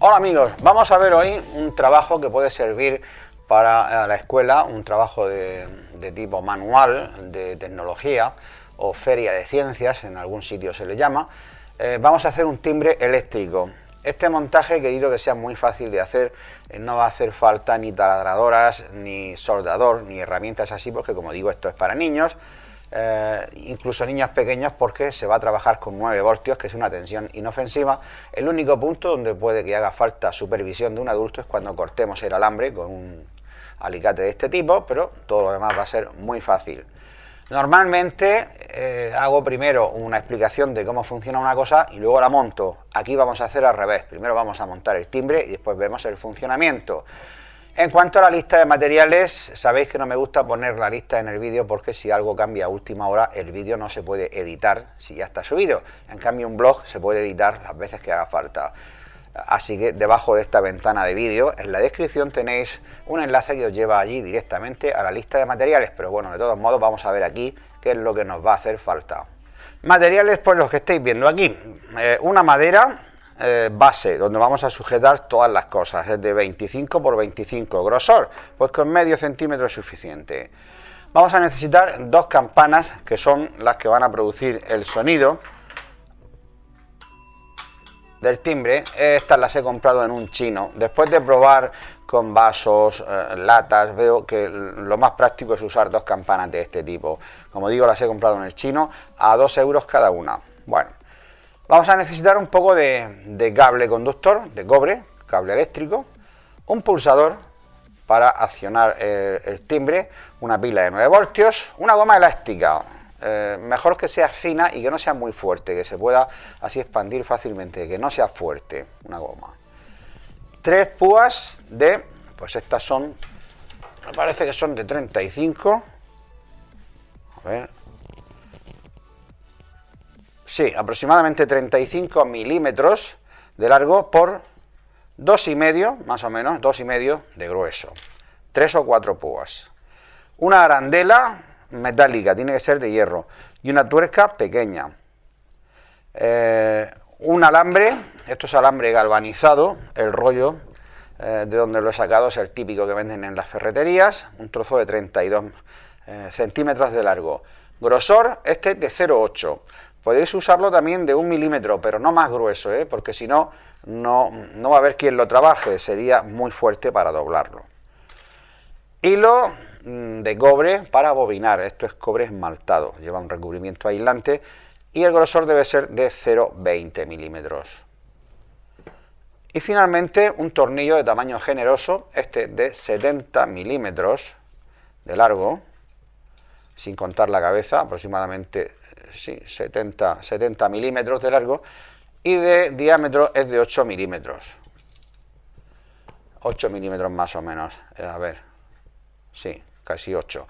Hola amigos, vamos a ver hoy un trabajo que puede servir para eh, la escuela, un trabajo de, tipo manual de tecnología o feria de ciencias, en algún sitio se le llama. Eh, vamos a hacer un timbre eléctrico. Este montaje, querido que sea muy fácil de hacer, eh, no va a hacer falta ni taladradoras, ni soldador, ni herramientas así, porque como digo, esto es para niños. Eh, incluso niños pequeños, porque se va a trabajar con 9 voltios, que es una tensión inofensiva. El único punto donde puede que haga falta supervisión de un adulto es cuando cortemos el alambre con un alicate de este tipo, pero todo lo demás va a ser muy fácil. Normalmente eh, hago primero una explicación de cómo funciona una cosa y luego la monto. Aquí vamos a hacer al revés. Primero vamos a montar el timbre y después vemos el funcionamiento. En cuanto a la lista de materiales, sabéis que no me gusta poner la lista en el vídeo porque si algo cambia a última hora, el vídeo no se puede editar si ya está subido. En cambio, un blog se puede editar las veces que haga falta. Así que debajo de esta ventana de vídeo, en la descripción tenéis un enlace que os lleva allí directamente a la lista de materiales. Pero bueno, de todos modos vamos a ver aquí qué es lo que nos va a hacer falta. Materiales pues los que estáis viendo aquí. Eh, una madera eh, base donde vamos a sujetar todas las cosas, es de 25 por 25 grosor, pues con medio centímetro es suficiente. Vamos a necesitar dos campanas que son las que van a producir el sonido del timbre. Estas las he comprado en un chino. Después de probar con vasos, eh, latas, veo que lo más práctico es usar dos campanas de este tipo. Como digo, las he comprado en el chino a dos euros cada una. Bueno, Vamos a necesitar un poco de, cable conductor, de cobre, cable eléctrico, un pulsador para accionar el, timbre, una pila de 9 voltios, una goma elástica, eh, mejor que sea fina y que no sea muy fuerte, que se pueda así expandir fácilmente, que no sea fuerte una goma. Tres púas de, pues estas son, me parece que son de 35, a ver, sí, aproximadamente 35 milímetros de largo por dos y medio, más o menos, dos y medio de grueso, tres o cuatro púas. Una arandela metálica, tiene que ser de hierro, y una tuerca pequeña. Eh, un alambre, esto es alambre galvanizado, el rollo eh, de donde lo he sacado es el típico que venden en las ferreterías, un trozo de 32 eh, centímetros de largo. Grosor este de 0,8. Podéis usarlo también de un milímetro, pero no más grueso, ¿eh? porque si no, no, no va a haber quien lo trabaje, sería muy fuerte para doblarlo. Hilo mm, de cobre para bobinar, esto es cobre esmaltado, lleva un recubrimiento aislante y el grosor debe ser de 0,20 milímetros. Y finalmente un tornillo de tamaño generoso, este de 70 milímetros de largo, sin contar la cabeza, aproximadamente sí, 70, milímetros de largo y de diámetro es de 8 milímetros. 8 milímetros más o menos, eh, a ver, sí, casi 8.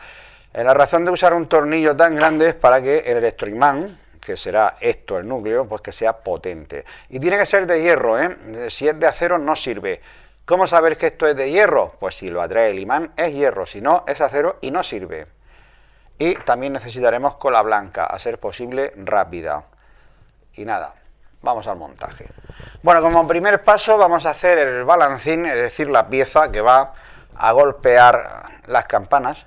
Eh, la razón de usar un tornillo tan grande es para que el electroimán, que será esto el núcleo, pues que sea potente. Y tiene que ser de hierro, ¿eh? si es de acero no sirve. ¿Cómo saber que esto es de hierro? Pues si lo atrae el imán es hierro, si no es acero y no sirve. Y también necesitaremos cola blanca, a ser posible rápida. Y nada, vamos al montaje. Bueno, como primer paso vamos a hacer el balancín, es decir, la pieza que va a golpear las campanas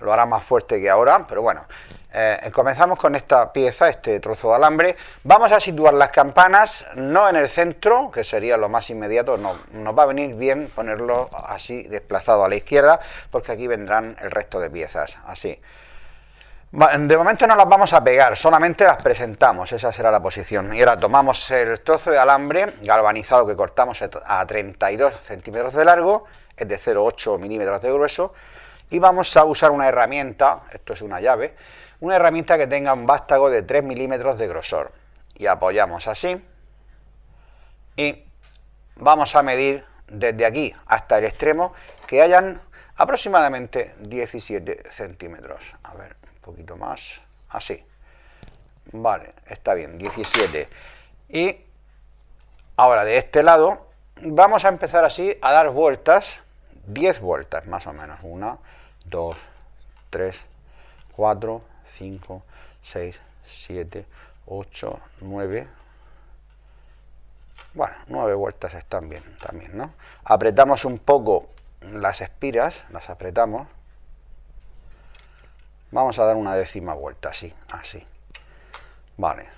lo hará más fuerte que ahora, pero bueno. Eh, eh, comenzamos con esta pieza, este trozo de alambre. Vamos a situar las campanas no en el centro, que sería lo más inmediato, no, nos va a venir bien ponerlo así desplazado a la izquierda, porque aquí vendrán el resto de piezas, así. De momento no las vamos a pegar, solamente las presentamos, esa será la posición. Y ahora tomamos el trozo de alambre galvanizado que cortamos a 32 centímetros de largo, es de 0,8 milímetros de grueso, y vamos a usar una herramienta, esto es una llave, una herramienta que tenga un vástago de 3 milímetros de grosor. Y apoyamos así y vamos a medir desde aquí hasta el extremo que hayan aproximadamente 17 centímetros. A ver, un poquito más, así. Vale, está bien, 17. Y ahora de este lado vamos a empezar así a dar vueltas, 10 vueltas más o menos, una, 2, 3, 4, 5, 6, 7, 8, 9. Bueno, 9 vueltas están bien también, ¿no? Apretamos un poco las espiras, las apretamos. Vamos a dar una décima vuelta, así, así. Vale.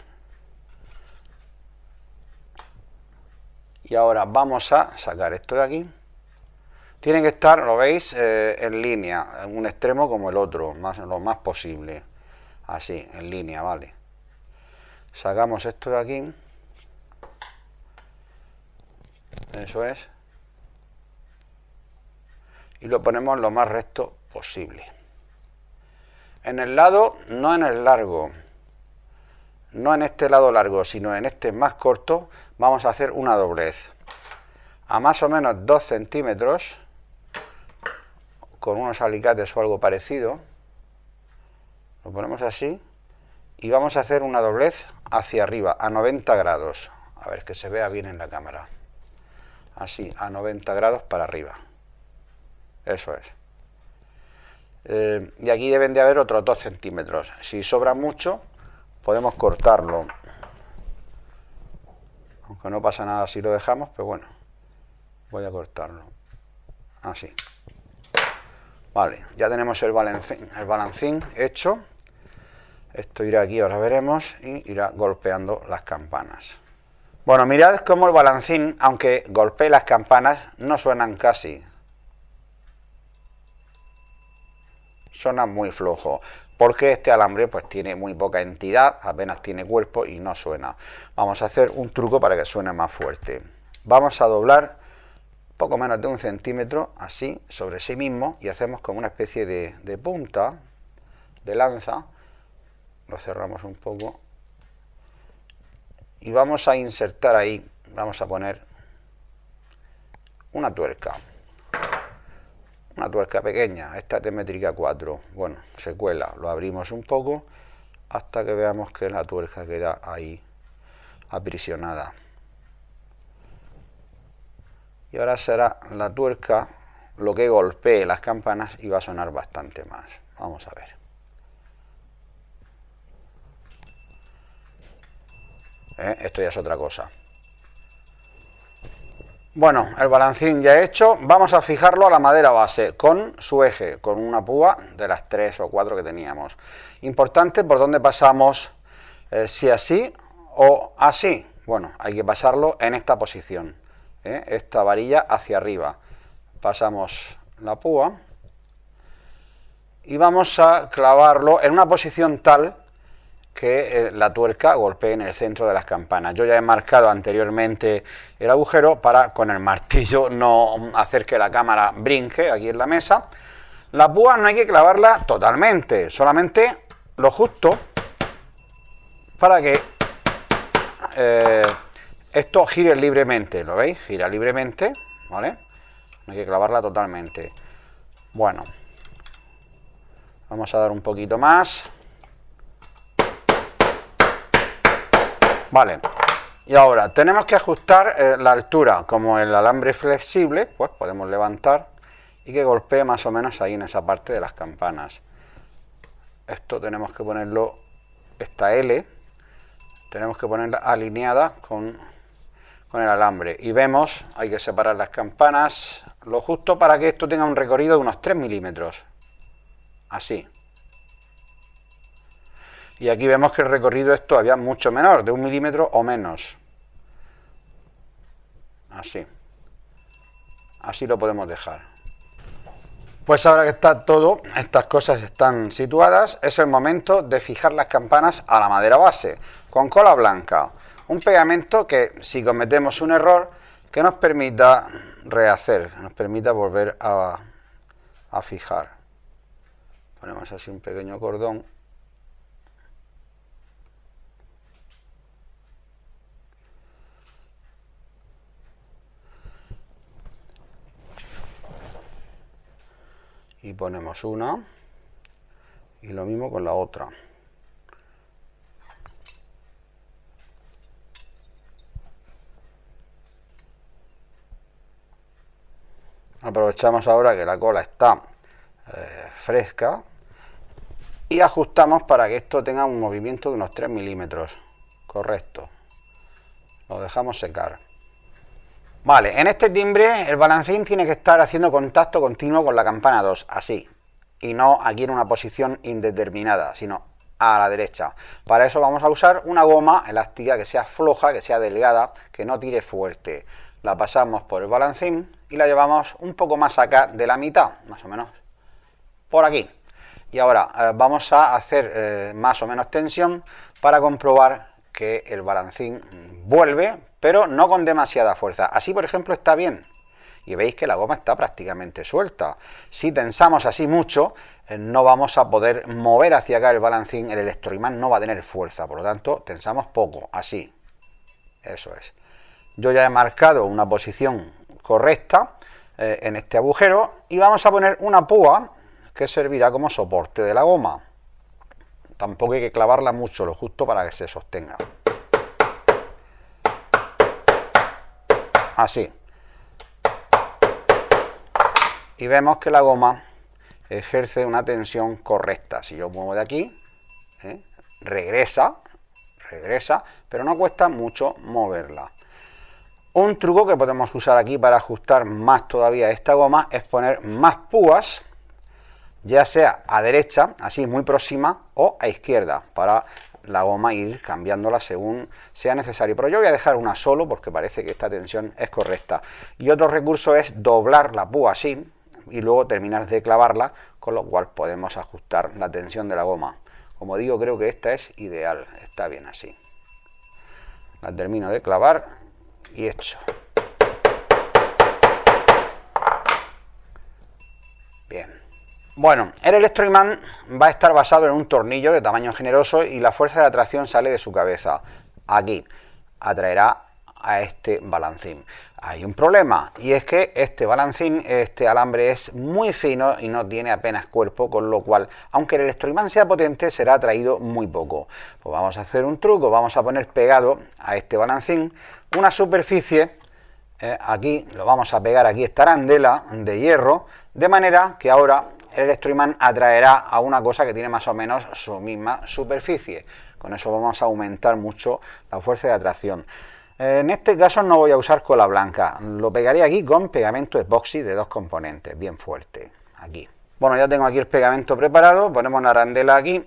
Y ahora vamos a sacar esto de aquí. Tienen que estar, lo veis, eh, en línea, en un extremo como el otro, más, lo más posible. Así, en línea, vale. Sacamos esto de aquí. Eso es. Y lo ponemos lo más recto posible. En el lado, no en el largo. No en este lado largo, sino en este más corto, vamos a hacer una doblez. A más o menos 2 centímetros con unos alicates o algo parecido. Lo ponemos así y vamos a hacer una doblez hacia arriba, a 90 grados. A ver, que se vea bien en la cámara. Así, a 90 grados para arriba. Eso es. Eh, y aquí deben de haber otros 2 centímetros. Si sobra mucho, podemos cortarlo. Aunque no pasa nada si lo dejamos, pero bueno. Voy a cortarlo. Así. Vale, ya tenemos el balancín, hecho. Esto irá aquí, ahora veremos, y irá golpeando las campanas. Bueno, mirad cómo el balancín, aunque golpee las campanas, no suenan casi. Suena muy flojo, porque este alambre pues tiene muy poca entidad, apenas tiene cuerpo y no suena. Vamos a hacer un truco para que suene más fuerte. Vamos a doblar poco menos de un centímetro así sobre sí mismo y hacemos como una especie de, punta de lanza lo cerramos un poco y vamos a insertar ahí vamos a poner una tuerca una tuerca pequeña esta de métrica 4 bueno se cuela lo abrimos un poco hasta que veamos que la tuerca queda ahí aprisionada y ahora será la tuerca lo que golpee las campanas y va a sonar bastante más. Vamos a ver. Eh, esto ya es otra cosa. Bueno, el balancín ya hecho. Vamos a fijarlo a la madera base con su eje, con una púa de las tres o cuatro que teníamos. Importante por dónde pasamos, eh, si así o así. Bueno, hay que pasarlo en esta posición. ¿eh? esta varilla hacia arriba. Pasamos la púa y vamos a clavarlo en una posición tal que eh, la tuerca golpee en el centro de las campanas. Yo ya he marcado anteriormente el agujero para con el martillo no hacer que la cámara brinque aquí en la mesa. La púa no hay que clavarla totalmente, solamente lo justo para que eh, esto gire libremente, ¿lo veis? Gira libremente, ¿vale? No hay que clavarla totalmente. Bueno. Vamos a dar un poquito más. Vale. Y ahora, tenemos que ajustar eh, la altura. Como el alambre flexible, pues podemos levantar y que golpee más o menos ahí en esa parte de las campanas. Esto tenemos que ponerlo, esta L, tenemos que ponerla alineada con con el alambre y vemos, hay que separar las campanas lo justo para que esto tenga un recorrido de unos 3 milímetros así y aquí vemos que el recorrido es todavía mucho menor, de un milímetro o menos así así lo podemos dejar pues ahora que está todo, estas cosas están situadas, es el momento de fijar las campanas a la madera base con cola blanca un pegamento que si cometemos un error, que nos permita rehacer, nos permita volver a, a fijar. Ponemos así un pequeño cordón. Y ponemos una. Y lo mismo con la otra. aprovechamos ahora que la cola está eh, fresca y ajustamos para que esto tenga un movimiento de unos 3 milímetros correcto lo dejamos secar vale, en este timbre el balancín tiene que estar haciendo contacto continuo con la campana 2, así y no aquí en una posición indeterminada, sino a la derecha. Para eso vamos a usar una goma elástica que sea floja, que sea delgada, que no tire fuerte. La pasamos por el balancín y la llevamos un poco más acá de la mitad, más o menos por aquí. Y ahora eh, vamos a hacer eh, más o menos tensión para comprobar que el balancín vuelve, pero no con demasiada fuerza. Así, por ejemplo, está bien. Y veis que la goma está prácticamente suelta. Si tensamos así mucho, eh, no vamos a poder mover hacia acá el balancín, el electroimán no va a tener fuerza, por lo tanto, tensamos poco, así. Eso es. Yo ya he marcado una posición correcta eh, en este agujero y vamos a poner una púa que servirá como soporte de la goma. Tampoco hay que clavarla mucho, lo justo para que se sostenga. Así. Y vemos que la goma ejerce una tensión correcta. Si yo muevo de aquí, eh, regresa, regresa, pero no cuesta mucho moverla. Un truco que podemos usar aquí para ajustar más todavía esta goma es poner más púas, ya sea a derecha, así muy próxima, o a izquierda, para la goma ir cambiándola según sea necesario. Pero yo voy a dejar una solo porque parece que esta tensión es correcta. Y otro recurso es doblar la púa así y luego terminar de clavarla, con lo cual podemos ajustar la tensión de la goma. Como digo, creo que esta es ideal, está bien así. La termino de clavar y hecho. Bien. Bueno, el electroimán va a estar basado en un tornillo de tamaño generoso y la fuerza de atracción sale de su cabeza. Aquí atraerá a este balancín. Hay un problema y es que este balancín, este alambre es muy fino y no tiene apenas cuerpo, con lo cual, aunque el electroimán sea potente, será atraído muy poco. Pues vamos a hacer un truco, vamos a poner pegado a este balancín una superficie, eh, aquí lo vamos a pegar aquí esta arandela de hierro, de manera que ahora el electroimán atraerá a una cosa que tiene más o menos su misma superficie. Con eso vamos a aumentar mucho la fuerza de atracción. Eh, en este caso no voy a usar cola blanca, lo pegaré aquí con pegamento epoxi de dos componentes, bien fuerte, aquí. Bueno, ya tengo aquí el pegamento preparado, ponemos la arandela aquí.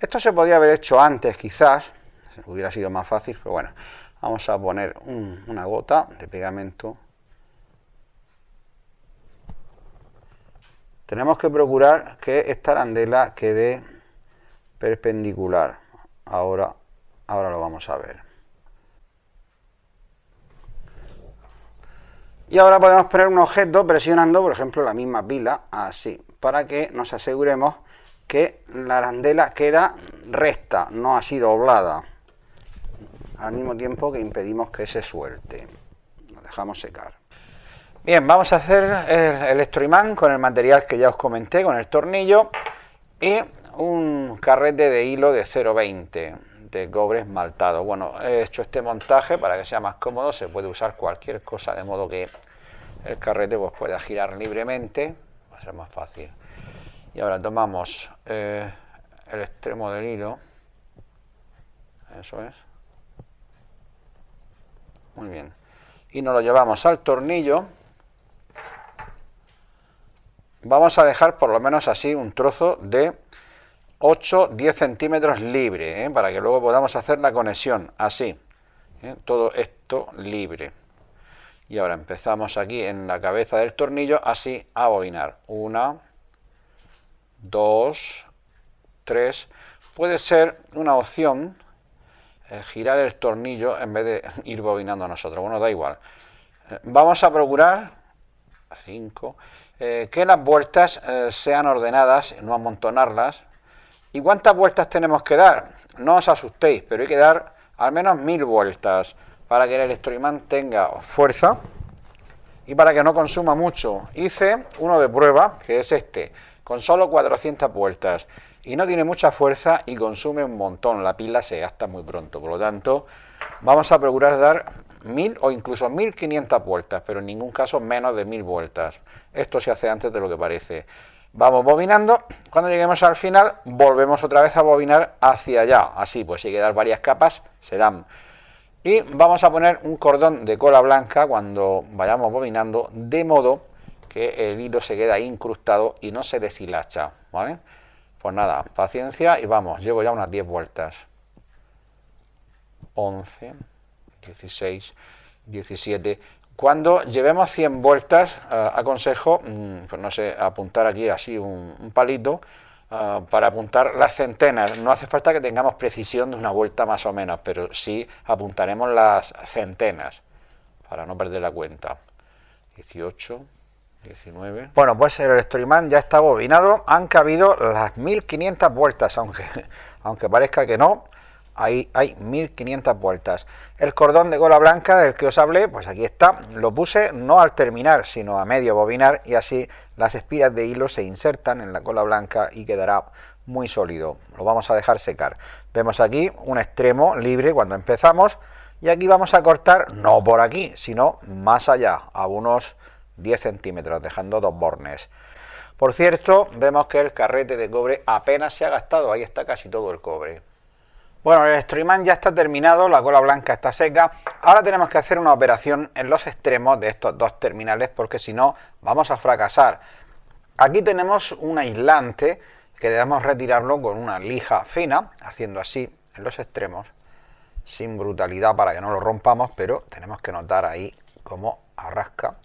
Esto se podría haber hecho antes quizás, hubiera sido más fácil, pero bueno vamos a poner una gota de pegamento. Tenemos que procurar que esta arandela quede perpendicular. Ahora, ahora lo vamos a ver. Y ahora podemos poner un objeto presionando, por ejemplo, la misma pila, así, para que nos aseguremos que la arandela queda recta, no así doblada al mismo tiempo que impedimos que se suelte. Lo dejamos secar. Bien, vamos a hacer el electroimán con el material que ya os comenté, con el tornillo y un carrete de hilo de 0,20 de cobre esmaltado. Bueno, he hecho este montaje para que sea más cómodo, se puede usar cualquier cosa, de modo que el carrete pues, pueda girar libremente, va a ser más fácil. Y ahora tomamos eh, el extremo del hilo, eso es, muy bien. Y nos lo llevamos al tornillo. Vamos a dejar por lo menos así un trozo de 8-10 centímetros libre, ¿eh? para que luego podamos hacer la conexión, así. ¿eh? Todo esto libre. Y ahora empezamos aquí en la cabeza del tornillo, así a bobinar, Una, dos, tres. Puede ser una opción eh, girar el tornillo en vez de ir bobinando nosotros. Bueno, da igual. Eh, vamos a procurar 5 eh, que las vueltas sean ordenadas, no amontonarlas. ¿Y cuántas vueltas tenemos que dar? No os asustéis, pero hay que dar al menos mil vueltas para que el electroimán tenga fuerza y para que no consuma mucho. Hice uno de prueba, que es este, con solo 400 vueltas y no tiene mucha fuerza y consume un montón, la pila se gasta muy pronto, por lo tanto vamos a procurar dar 1000 o incluso 1500 vueltas, pero en ningún caso menos de 1000 vueltas. Esto se hace antes de lo que parece. Vamos bobinando, cuando lleguemos al final volvemos otra vez a bobinar hacia allá, así pues si hay que dar varias capas se dan Y vamos a poner un cordón de cola blanca cuando vayamos bobinando, de modo que el hilo se queda incrustado y no se deshilacha, ¿vale? Pues nada, paciencia y vamos, llevo ya unas 10 vueltas. 11, 16, 17. Cuando llevemos 100 vueltas, eh, aconsejo, mm, pues no sé, apuntar aquí así un, palito eh, para apuntar las centenas. No hace falta que tengamos precisión de una vuelta más o menos, pero sí apuntaremos las centenas para no perder la cuenta. 18, 19. Bueno, pues el Electroimán ya está bobinado. Han cabido las 1500 vueltas, aunque, aunque parezca que no. Ahí hay 1500 vueltas. El cordón de cola blanca del que os hablé, pues aquí está. Lo puse no al terminar, sino a medio bobinar y así las espiras de hilo se insertan en la cola blanca y quedará muy sólido. Lo vamos a dejar secar. Vemos aquí un extremo libre cuando empezamos y aquí vamos a cortar, no por aquí, sino más allá, a unos 10 centímetros, dejando dos bornes. Por cierto, vemos que el carrete de cobre apenas se ha gastado, ahí está casi todo el cobre. Bueno, el estroimán ya está terminado, la cola blanca está seca. Ahora tenemos que hacer una operación en los extremos de estos dos terminales porque si no vamos a fracasar. Aquí tenemos un aislante que debemos retirarlo con una lija fina, haciendo así en los extremos, sin brutalidad para que no lo rompamos, pero tenemos que notar ahí cómo arrasca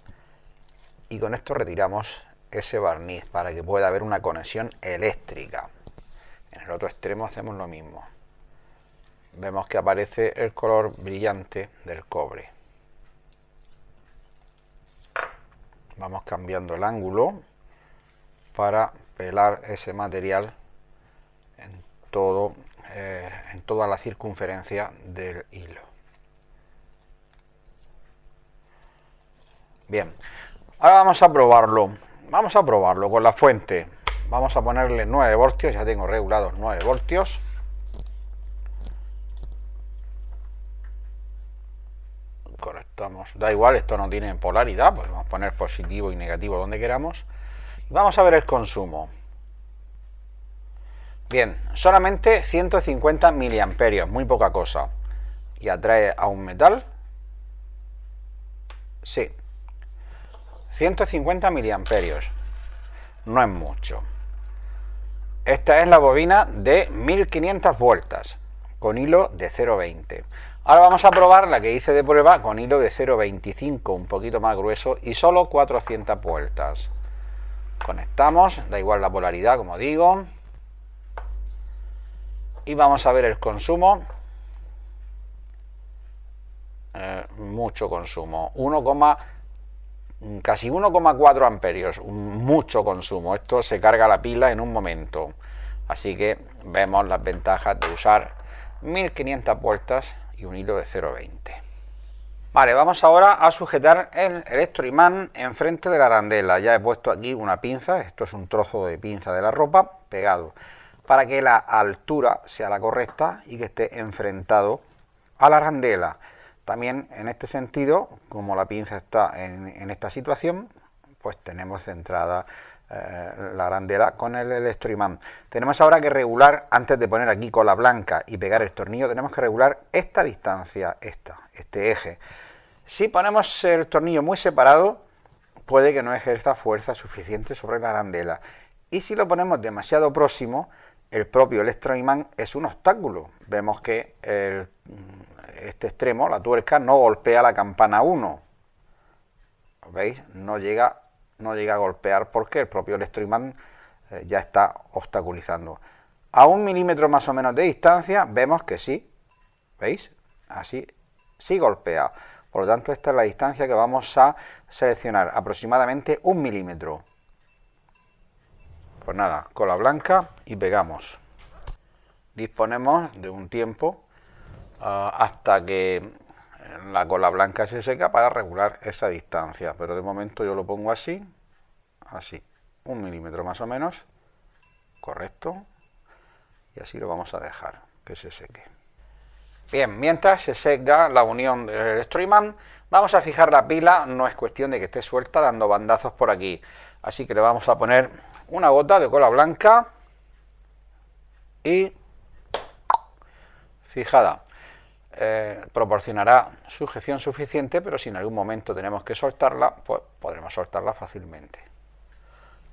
y con esto retiramos ese barniz para que pueda haber una conexión eléctrica. En el otro extremo hacemos lo mismo. Vemos que aparece el color brillante del cobre. Vamos cambiando el ángulo para pelar ese material en, todo, eh, en toda la circunferencia del hilo. Bien, Ahora vamos a probarlo. Vamos a probarlo con la fuente. Vamos a ponerle 9 voltios. Ya tengo regulados 9 voltios. Correctamos. Da igual, esto no tiene polaridad. Pues vamos a poner positivo y negativo donde queramos. Vamos a ver el consumo. Bien, solamente 150 miliamperios, muy poca cosa. ¿Y atrae a un metal? Sí, 150 miliamperios. No es mucho. Esta es la bobina de 1500 vueltas con hilo de 0,20. Ahora vamos a probar la que hice de prueba con hilo de 0,25, un poquito más grueso y solo 400 vueltas. Conectamos, da igual la polaridad como digo. Y vamos a ver el consumo. Eh, mucho consumo, 1,5 Mm, casi 1,4 amperios, mucho consumo. Esto se carga la pila en un momento. Así que vemos las ventajas de usar 1500 vueltas y un hilo de 0,20. Vale, vamos ahora a sujetar el electroimán enfrente de la arandela. Ya he puesto aquí una pinza, esto es un trozo de pinza de la ropa pegado, para que la altura sea la correcta y que esté enfrentado a la arandela. También en este sentido, como la pinza está en, esta situación, pues tenemos centrada eh, la arandela con el electroimán. Tenemos ahora que regular, antes de poner aquí cola blanca y pegar el tornillo, tenemos que regular esta distancia, esta, este eje. Si ponemos el tornillo muy separado, puede que no ejerza fuerza suficiente sobre la arandela. Y si lo ponemos demasiado próximo, el propio electroimán es un obstáculo. Vemos que mm, este extremo, la tuerca, no golpea la campana 1. ¿Veis? No llega, no llega a golpear porque el propio electroimán eh, ya está obstaculizando. A un milímetro más o menos de distancia vemos que sí, ¿veis? Así sí golpea. Por lo tanto, esta es la distancia que vamos a seleccionar, aproximadamente un milímetro. Pues nada, cola blanca y pegamos. Disponemos de un tiempo ah, hasta que la cola blanca se seca para regular esa distancia. Pero de momento yo lo pongo así, así, un milímetro más o menos, correcto. Y así lo vamos a dejar que se seque. Bien, mientras se seca la unión del electroimán, vamos a fijar la pila, no es cuestión de que esté suelta dando bandazos por aquí. Así que le vamos a poner una gota de cola blanca y fijada. Eh, proporcionará sujeción suficiente, pero si en algún momento tenemos que soltarla, pues podremos soltarla fácilmente.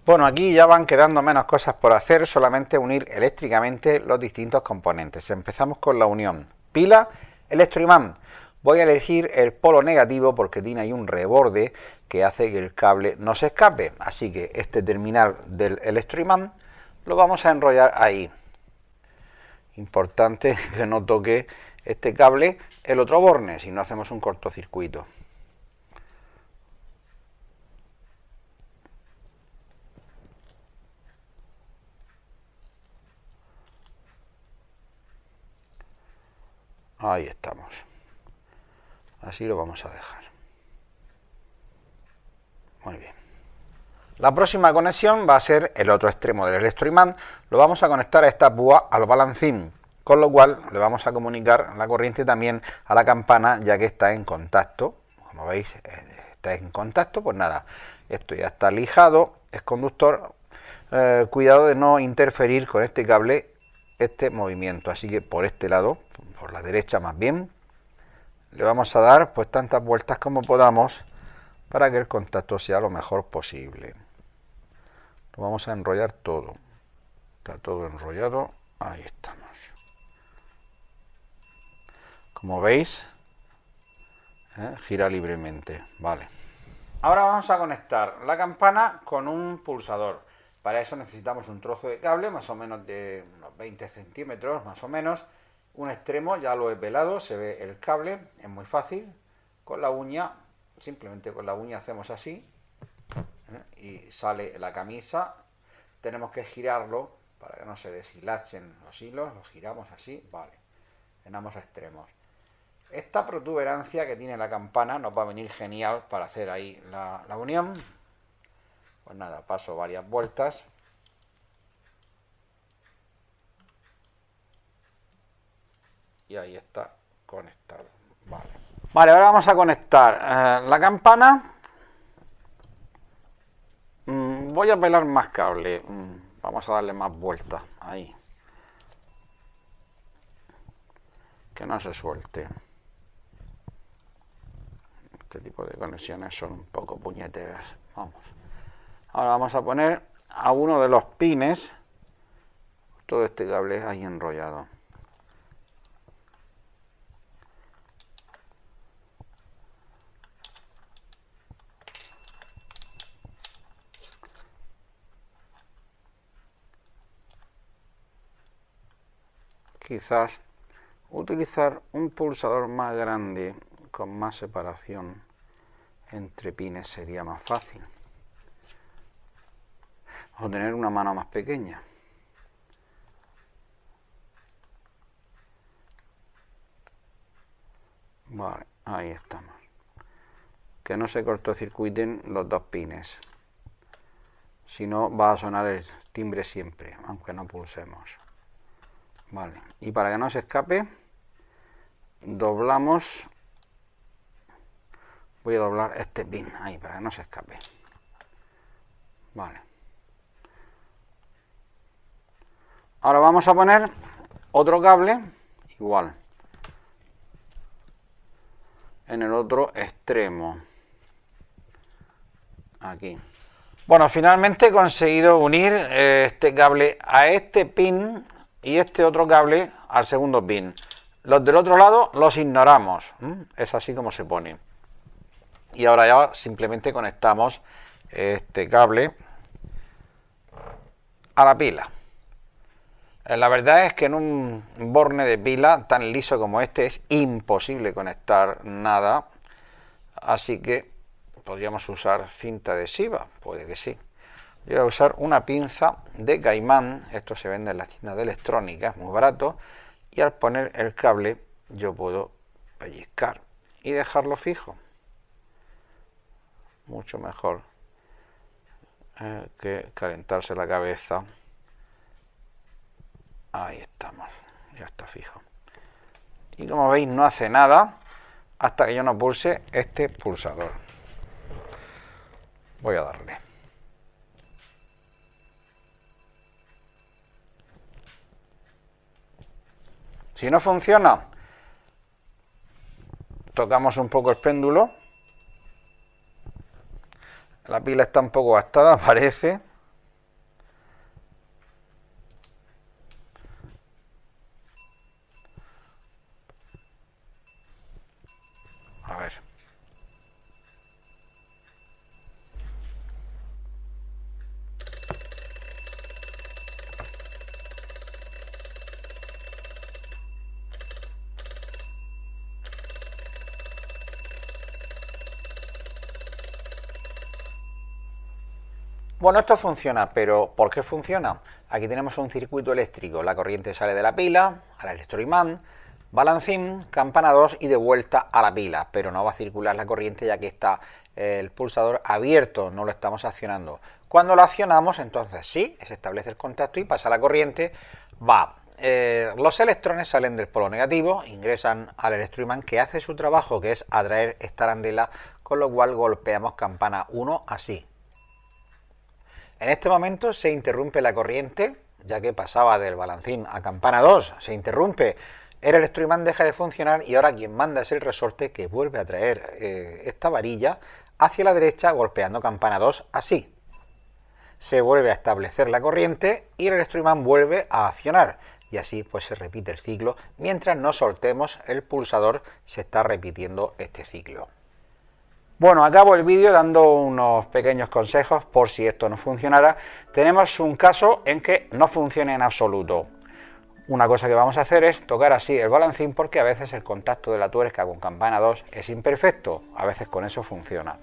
Bueno, aquí ya van quedando menos cosas por hacer, solamente unir eléctricamente los distintos componentes. Empezamos con la unión. Pila, electroimán. Voy a elegir el polo negativo porque tiene ahí un reborde que hace que el cable no se escape. Así que este terminal del electroimán lo vamos a enrollar ahí. Importante que no toque este cable el otro borne, si no hacemos un cortocircuito. Ahí estamos. Así lo vamos a dejar. Muy bien. La próxima conexión va a ser el otro extremo del electroimán. Lo vamos a conectar a esta púa al balancín, con lo cual le vamos a comunicar la corriente también a la campana ya que está en contacto. Como veis, eh, está en contacto, pues nada, esto ya está lijado, es conductor. Eh, cuidado de no interferir con este cable este movimiento, así que por este lado, por la derecha más bien, le vamos a dar pues tantas vueltas como podamos para que el contacto sea lo mejor posible. Lo vamos a enrollar todo. Está todo enrollado. Ahí estamos. Como veis, ¿eh? gira libremente. Vale. Ahora vamos a conectar la campana con un pulsador. Para eso necesitamos un trozo de cable, más o menos de unos 20 centímetros, más o menos, un extremo ya lo he pelado, se ve el cable, es muy fácil. Con la uña, simplemente con la uña hacemos así ¿eh? y sale la camisa. Tenemos que girarlo para que no se deshilachen los hilos, lo giramos así, vale, en ambos extremos. Esta protuberancia que tiene la campana nos va a venir genial para hacer ahí la, la unión. Pues nada, paso varias vueltas y ahí está conectado. Vale, vale ahora vamos a conectar eh, la campana. Mm, voy a pelar más cable. Mm, vamos a darle más vuelta Ahí. Que no se suelte. Este tipo de conexiones son un poco puñeteras. Vamos. Ahora vamos a poner a uno de los pines todo este cable ahí enrollado. quizás utilizar un pulsador más grande con más separación entre pines sería más fácil o tener una mano más pequeña vale, ahí estamos que no se cortocircuiten los dos pines si no va a sonar el timbre siempre aunque no pulsemos Vale, y para que no se escape, doblamos. Voy a doblar este pin ahí para que no se escape. Vale. Ahora vamos a poner otro cable igual en el otro extremo. Aquí. Bueno, finalmente he conseguido unir eh, este cable a este pin y este otro cable al segundo pin. Los del otro lado los ignoramos. Es así como se pone. Y ahora ya simplemente conectamos este cable a la pila. Eh, la verdad es que en un borne de pila tan liso como este es imposible conectar nada. Así que podríamos usar cinta adhesiva. Puede que sí. Yo voy a usar una pinza de caimán, esto se vende en las tiendas de electrónica, es muy barato, y al poner el cable yo puedo pellizcar y dejarlo fijo. Mucho mejor eh, que calentarse la cabeza. Ahí estamos, ya está fijo. Y como veis no hace nada hasta que yo no pulse este pulsador. Voy a darle. Si no funciona, tocamos un poco el péndulo. La pila está un poco gastada, parece. Bueno, esto funciona, pero ¿por qué funciona? Aquí tenemos un circuito eléctrico, la corriente sale de la pila, al electroimán, balancín, campana 2 y de vuelta a la pila, pero no va a circular la corriente ya que está el pulsador abierto, no lo estamos accionando. Cuando lo accionamos, entonces sí, se establece el contacto y pasa la corriente, va. Eh, los electrones salen del polo negativo, ingresan al electroimán que hace su trabajo, que es atraer esta arandela, con lo cual golpeamos campana 1 así, en este momento se interrumpe la corriente, ya que pasaba del balancín a campana 2, se interrumpe, el electroimán deja de funcionar y ahora quien manda es el resorte que vuelve a traer eh, esta varilla hacia la derecha golpeando campana 2 así. Se vuelve a establecer la corriente y el electroimán vuelve a accionar y así pues se repite el ciclo mientras no soltemos el pulsador se está repitiendo este ciclo. Bueno, acabo el vídeo dando unos pequeños consejos por si esto no funcionara. Tenemos un caso en que no funciona en absoluto. Una cosa que vamos a hacer es tocar así el balancín porque a veces el contacto de la tuerca con campana 2 es imperfecto. A veces con eso funciona.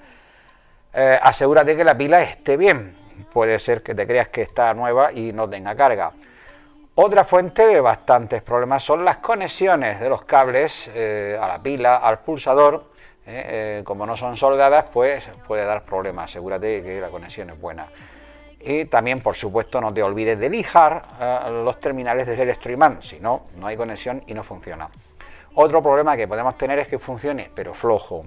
Eh, asegúrate que la pila esté bien. Puede ser que te creas que está nueva y no tenga carga. Otra fuente de bastantes problemas son las conexiones de los cables eh, a la pila, al pulsador ¿eh? Eh, como no son soldadas, pues puede dar problemas. Asegúrate que la conexión es buena. Y también, por supuesto, no te olvides de lijar eh, los terminales del electroimán, si no, no hay conexión y no funciona. Otro problema que podemos tener es que funcione, pero flojo.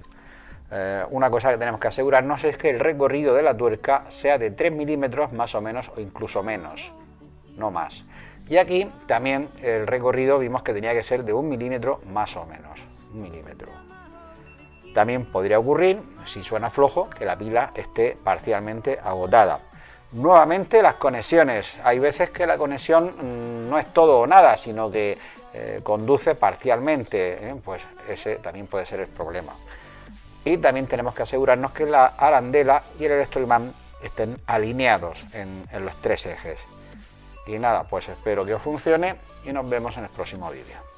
una cosa que tenemos que asegurarnos es que el recorrido de la tuerca sea de 3 milímetros más o menos o incluso menos, no más. Y aquí también el recorrido vimos que tenía que ser de un milímetro más o menos, un milímetro. También podría ocurrir, si suena flojo, que la pila esté parcialmente agotada. Nuevamente las conexiones. Hay veces que la conexión mm, no es todo o nada, sino que eh, conduce parcialmente. ¿eh? Pues ese también puede ser el problema. Y también tenemos que asegurarnos que la arandela y el electroimán estén alineados en, en los tres ejes. Y nada, pues espero que os funcione y nos vemos en el próximo vídeo.